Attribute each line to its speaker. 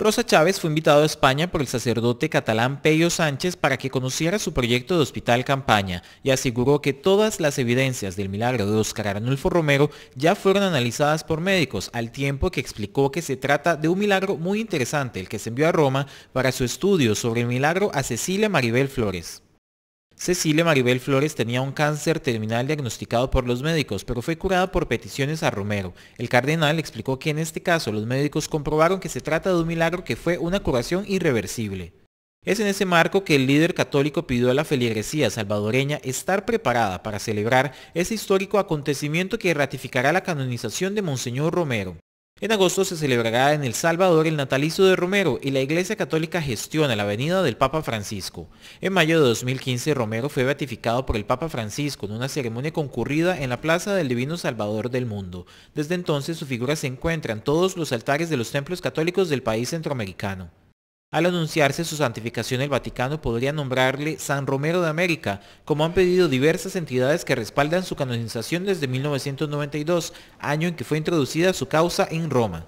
Speaker 1: Rosa Chávez fue invitado a España por el sacerdote catalán Peyo Sánchez para que conociera su proyecto de Hospital Campaña y aseguró que todas las evidencias del milagro de Oscar Arnulfo Romero ya fueron analizadas por médicos, al tiempo que explicó que se trata de un milagro muy interesante el que se envió a Roma para su estudio sobre el milagro a Cecilia Maribel Flores. Cecilia Maribel Flores tenía un cáncer terminal diagnosticado por los médicos, pero fue curada por peticiones a Romero. El cardenal explicó que en este caso los médicos comprobaron que se trata de un milagro que fue una curación irreversible. Es en ese marco que el líder católico pidió a la feligresía salvadoreña estar preparada para celebrar ese histórico acontecimiento que ratificará la canonización de Monseñor Romero. En agosto se celebrará en El Salvador el natalicio de Romero y la Iglesia Católica gestiona la Avenida del Papa Francisco. En mayo de 2015 Romero fue beatificado por el Papa Francisco en una ceremonia concurrida en la Plaza del Divino Salvador del Mundo. Desde entonces su figura se encuentra en todos los altares de los templos católicos del país centroamericano. Al anunciarse su santificación el Vaticano podría nombrarle San Romero de América, como han pedido diversas entidades que respaldan su canonización desde 1992, año en que fue introducida su causa en Roma.